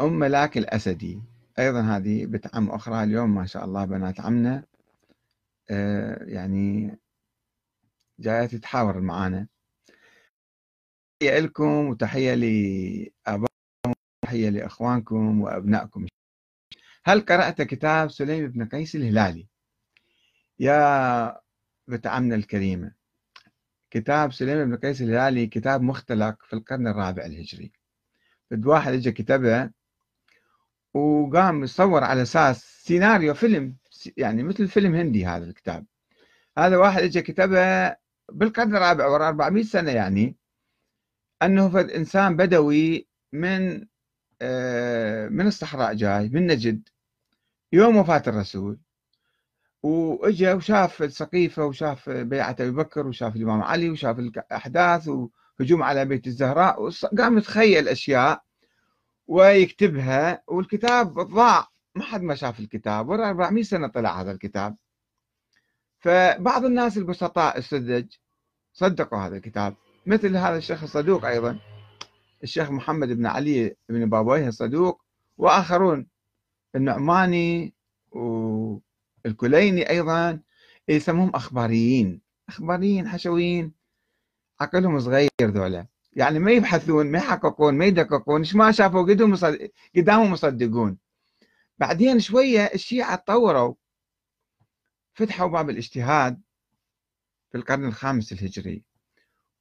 أم ملاك الأسدي أيضا هذه بنت عم أخرى اليوم ما شاء الله بنات عمنا أه يعني جاية تتحاور معانا تحية لكم وتحية لآبائكم وتحية لإخوانكم وأبنائكم هل قرأت كتاب سليم بن قيس الهلالي يا بنت عمنا الكريمة كتاب سليم بن قيس الهلالي كتاب مختلق في القرن الرابع الهجري بد واحد اجى كتبه وقام يصور على اساس سيناريو فيلم يعني مثل فيلم هندي هذا الكتاب هذا واحد اجى كتبه بالقرن الرابع ورا 400 سنه يعني انه فد انسان بدوي من آه، من الصحراء جاي من نجد يوم وفاه الرسول واجا وشاف السقيفه وشاف بيعه ابي بكر وشاف الامام علي وشاف الاحداث وهجوم على بيت الزهراء وقام يتخيل اشياء ويكتبها والكتاب ضاع ما حد ما شاف الكتاب ورا 400 سنة طلع هذا الكتاب فبعض الناس البسطاء السذج صدقوا هذا الكتاب مثل هذا الشيخ الصدوق أيضا الشيخ محمد بن علي بن بابويه الصدوق وآخرون النعماني والكليني أيضا يسموهم أخباريين أخباريين حشويين عقلهم صغير ذولا يعني ما يبحثون ما يحققون ما يدققون ايش ما شافوا قدهم قدامهم مصدقون بعدين شويه الشيعه تطوروا فتحوا باب الاجتهاد في القرن الخامس الهجري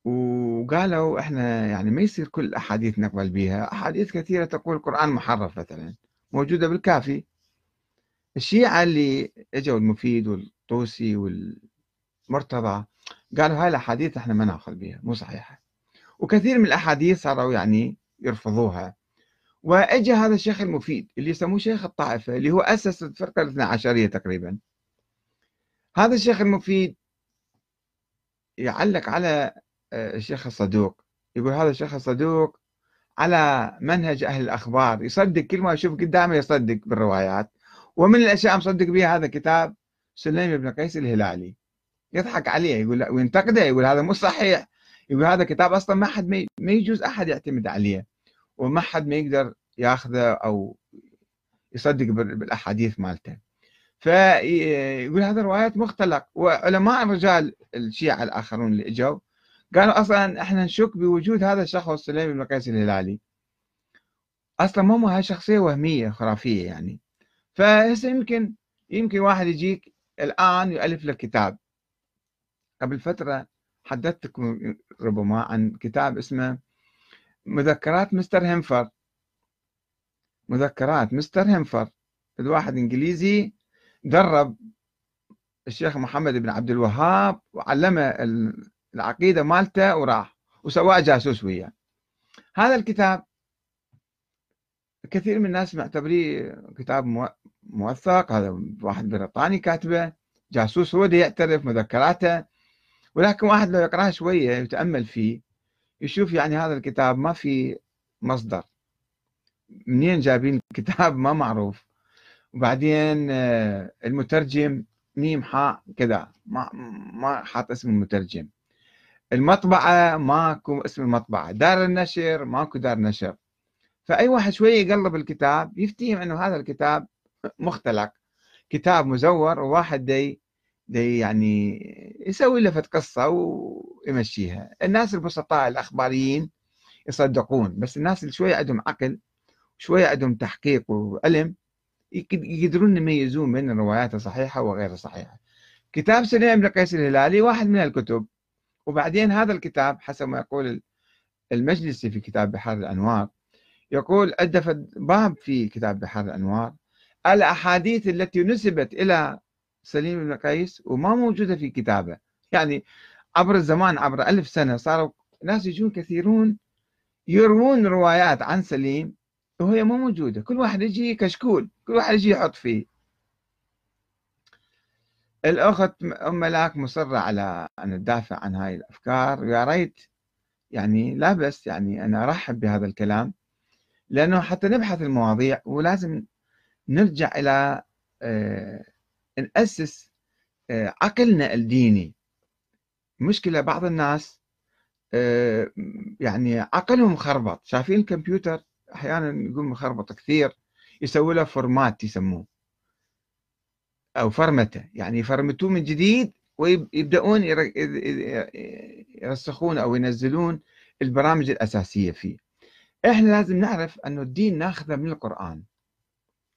وقالوا احنا يعني ما يصير كل الاحاديث نقبل بها احاديث كثيره تقول القران محرف مثلا موجوده بالكافي الشيعه اللي اجوا المفيد والطوسي والمرتضى قالوا هاي الاحاديث احنا ما ناخذ بها مو صحيحه وكثير من الأحاديث صاروا يعني يرفضوها وأجى هذا الشيخ المفيد اللي يسموه شيخ الطائفة اللي هو أسس الفرقة الاثنى عشرية تقريبا هذا الشيخ المفيد يعلق على آه، الشيخ الصدوق يقول هذا الشيخ الصدوق على منهج أهل الأخبار يصدق كل ما يشوف قدامه يصدق بالروايات ومن الأشياء مصدق بها هذا كتاب سليم بن قيس الهلالي يضحك عليه يقول وينتقده يقول هذا مو صحيح يقول هذا كتاب اصلا ما حد ما يجوز احد يعتمد عليه وما حد ما يقدر ياخذه او يصدق بالاحاديث مالته فيقول هذا روايات مختلق وعلماء الرجال الشيعة الآخرون اللي اجوا قالوا أصلا احنا نشك بوجود هذا الشخص سليم بن قيس الهلالي أصلا مو هاي شخصية وهمية خرافية يعني فهسه يمكن يمكن واحد يجيك الآن يؤلف لك كتاب قبل فترة حدثتكم ربما عن كتاب اسمه مذكرات مستر هنفر مذكرات مستر هنفر الواحد انجليزي درب الشيخ محمد بن عبد الوهاب وعلمه العقيده مالته وراح وسواه جاسوس وياه هذا الكتاب كثير من الناس معتبريه كتاب موثق هذا واحد بريطاني كاتبه جاسوس هو يعترف مذكراته ولكن واحد لو يقرأها شوية يتأمل فيه يشوف يعني هذا الكتاب ما في مصدر منين جايبين الكتاب ما معروف وبعدين آه، المترجم ميم حاء كذا ما ما حاط اسم المترجم المطبعة ماكو اسم المطبعة دار النشر ماكو دار نشر فأي واحد شوية يقلب الكتاب يفتهم أنه هذا الكتاب مختلق كتاب مزور وواحد دي يعني يسوي له قصة ويمشيها الناس البسطاء الأخباريين يصدقون بس الناس اللي شوية عندهم عقل شوية عندهم تحقيق وعلم يقدرون يميزون بين الروايات الصحيحة وغير الصحيحة كتاب سليم بن قيس الهلالي واحد من الكتب وبعدين هذا الكتاب حسب ما يقول المجلسي في كتاب بحار الأنوار يقول أدف باب في كتاب بحار الأنوار الأحاديث التي نسبت إلى سليم بن قيس وما موجودة في كتابه يعني عبر الزمان عبر ألف سنة صاروا ناس يجون كثيرون يروون روايات عن سليم وهي مو موجودة كل واحد يجي كشكول كل واحد يجي يحط فيه الأخت أم ملاك مصرة على أن تدافع عن هاي الأفكار ويا ريت يعني لا بس يعني أنا أرحب بهذا الكلام لأنه حتى نبحث المواضيع ولازم نرجع إلى آه، نأسس آه، عقلنا الديني مشكلة بعض الناس آه، يعني عقلهم خربط شايفين الكمبيوتر أحيانا يقول مخربط كثير يسوي له فورمات يسموه أو فرمته يعني يفرمتوه من جديد ويبدأون يرسخون أو ينزلون البرامج الأساسية فيه احنا لازم نعرف أنه الدين ناخذه من القرآن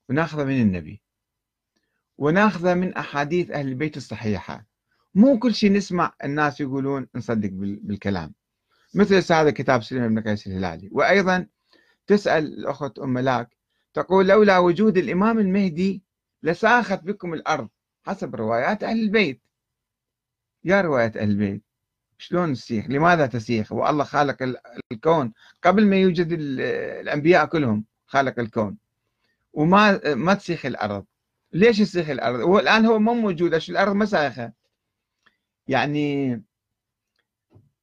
وناخذه من النبي وناخذه من أحاديث أهل البيت الصحيحة مو كل شيء نسمع الناس يقولون نصدق بالكلام مثل هذا كتاب سليم بن قيس الهلالي وأيضا تسأل الأخت أم ملاك تقول لولا وجود الإمام المهدي لساخت بكم الأرض حسب روايات أهل البيت يا رواية أهل البيت شلون تسيخ لماذا تسيخ والله خالق الكون قبل ما يوجد الأنبياء كلهم خالق الكون وما ما تسيخ الأرض ليش يسيخ الارض؟ هو الان هو مو موجود عشان الارض مسايخه يعني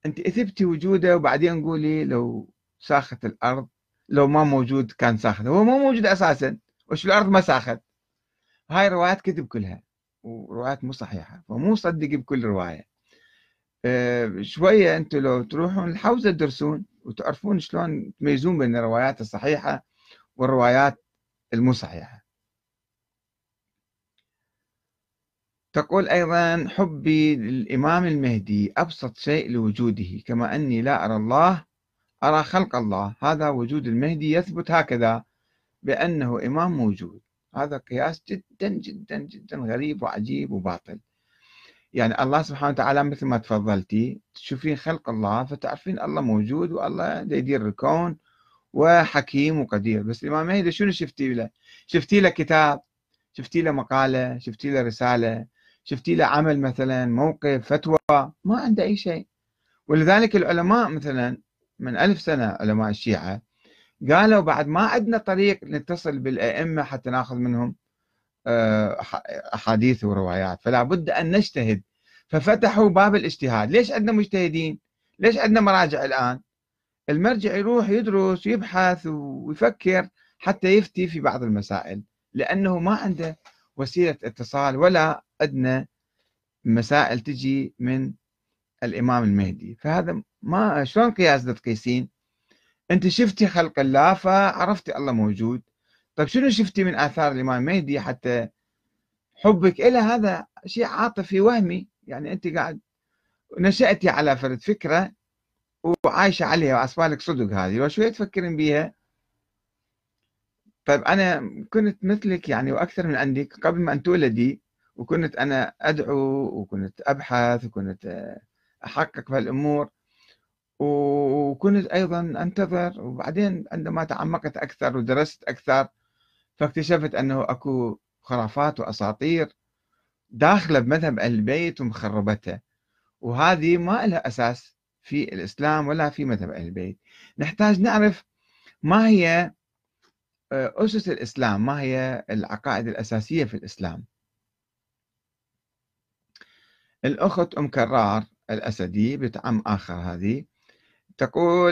انت اثبتي وجوده وبعدين قولي لو ساخت الارض لو ما موجود كان ساخت هو مو موجود اساسا وش الارض ما ساخت هاي روايات كذب كلها وروايات مو صحيحه فمو صدق بكل روايه أه شويه انتم لو تروحون الحوزه تدرسون وتعرفون شلون تميزون بين الروايات الصحيحه والروايات المو صحيحه تقول أيضا حبي للإمام المهدي أبسط شيء لوجوده كما أني لا أرى الله أرى خلق الله هذا وجود المهدي يثبت هكذا بأنه إمام موجود هذا قياس جدا جدا جدا غريب وعجيب وباطل يعني الله سبحانه وتعالى مثل ما تفضلتي تشوفين خلق الله فتعرفين الله موجود والله يدير الكون وحكيم وقدير بس الإمام المهدي شنو شفتي له شفتي له كتاب شفتي له مقالة شفتي له رسالة شفتي له عمل مثلا موقف فتوى ما عنده أي شيء ولذلك العلماء مثلا من ألف سنة علماء الشيعة قالوا بعد ما عندنا طريق نتصل بالأئمة حتى ناخذ منهم آه، أحاديث وروايات فلا بد أن نجتهد ففتحوا باب الاجتهاد ليش عندنا مجتهدين ليش عندنا مراجع الآن المرجع يروح يدرس ويبحث ويفكر حتى يفتي في بعض المسائل لأنه ما عنده وسيلة اتصال ولا عندنا مسائل تجي من الإمام المهدي فهذا ما شلون قياس تقيسين أنت شفتي خلق الله فعرفتي الله موجود طيب شنو شفتي من آثار الإمام المهدي حتى حبك إلى هذا شيء عاطفي وهمي يعني أنت قاعد نشأتي على فرد فكرة وعايشة عليها وعصبالك صدق هذه وشوية تفكرين بيها طيب أنا كنت مثلك يعني وأكثر من عندك قبل ما أن تولدي وكنت أنا أدعو وكنت أبحث وكنت أحقق في الأمور وكنت أيضا أنتظر وبعدين عندما تعمقت أكثر ودرست أكثر فاكتشفت أنه أكو خرافات وأساطير داخلة بمذهب البيت ومخربته وهذه ما لها أساس في الإسلام ولا في مذهب أهل البيت نحتاج نعرف ما هي آه، أسس الإسلام ما هي العقائد الأساسية في الإسلام الأخت أم كرار الأسدي بنت عم آخر هذه تقول